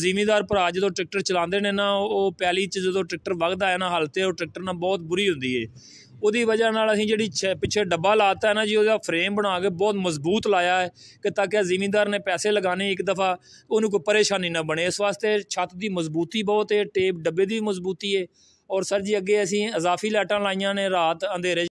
ਜ਼ਿਮੀਦਾਰ ਭਰਾ ਜਦੋਂ ਟਰੈਕਟਰ ਚਲਾਉਂਦੇ ਨੇ ਨਾ ਉਹ ਪੈਲੀ 'ਚ ਜਦੋਂ ਟਰੈਕਟਰ ਵਗਦਾ ਹੈ ਨਾ ਹਲ ਤੇ ਉਹ ਟਰੈਕਟਰ ਨਾਲ ਬਹੁਤ ਬੁਰੀ ਹੁੰਦੀ ਏ ਉਹਦੀ ਵਜ੍ਹਾ ਨਾਲ ਅਸੀਂ ਜਿਹੜੀ ਪਿੱਛੇ ਡੱਬਾ ਲਾਤਾ ਹੈ ਨਾ ਜੀ ਉਹਦਾ ਫਰੇਮ ਬਣਾ ਕੇ ਬਹੁਤ ਮਜ਼ਬੂਤ ਲਾਇਆ ਹੈ ਕਿ ਤਾਂ ਕਿ ਜ਼ਿਮੀਂਦਾਰ ਨੇ ਪੈਸੇ ਲਗਾਣੇ ਇੱਕ ਦਫਾ ਉਹਨੂੰ ਕੋਈ ਪਰੇਸ਼ਾਨੀ ਨਾ ਬਣੇ ਇਸ ਵਾਸਤੇ ਛੱਤ ਦੀ ਮਜ਼ਬੂਤੀ ਬਹੁਤ ਹੈ ਟੇਪ ਡੱਬੇ ਦੀ ਮਜ਼ਬੂਤੀ ਹੈ ਔਰ ਸਰ ਜੀ ਅੱਗੇ ਅਸੀਂ ਅਜ਼ਾਫੀ ਲਾਈਟਾਂ ਲਾਈਆਂ ਨੇ ਰਾਤ ਅੰਧੇਰੇ